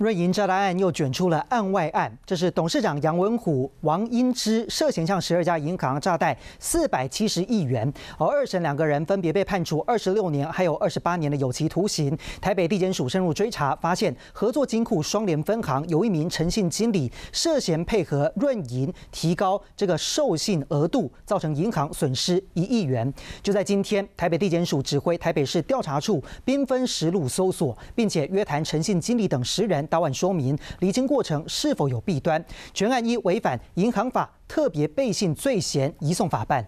润银诈贷案又卷出了案外案，这是董事长杨文虎、王英之涉嫌向十二家银行诈贷四百七十亿元，而二审两个人分别被判处二十六年还有二十八年的有期徒刑。台北地检署深入追查，发现合作金库双联分行有一名诚信经理涉嫌配合润银提高这个授信额度，造成银行损失一亿元。就在今天，台北地检署指挥台北市调查处兵分十路搜索，并且约谈诚信经理等十人。到案说明离金过程是否有弊端？全案依违反银行法特别背信罪嫌移送法办。